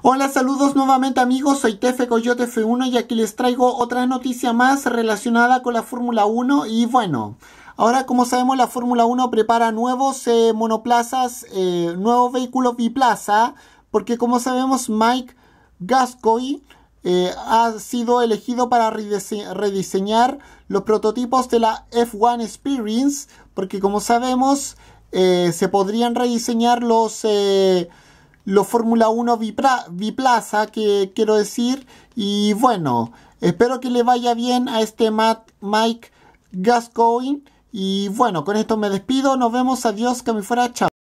Hola, saludos nuevamente amigos, soy Tefe Coyote F1 y aquí les traigo otra noticia más relacionada con la Fórmula 1 y bueno... Ahora, como sabemos, la Fórmula 1 prepara nuevos eh, monoplazas, eh, nuevos vehículos biplaza, porque como sabemos, Mike Gascoy eh, ha sido elegido para rediseñar los prototipos de la F1 Experience, porque como sabemos, se podrían rediseñar los lo Fórmula 1 Biplaza, que quiero decir. Y bueno, espero que le vaya bien a este Matt, Mike Gascoigne. Y bueno, con esto me despido. Nos vemos. Adiós, que me fuera. Chao.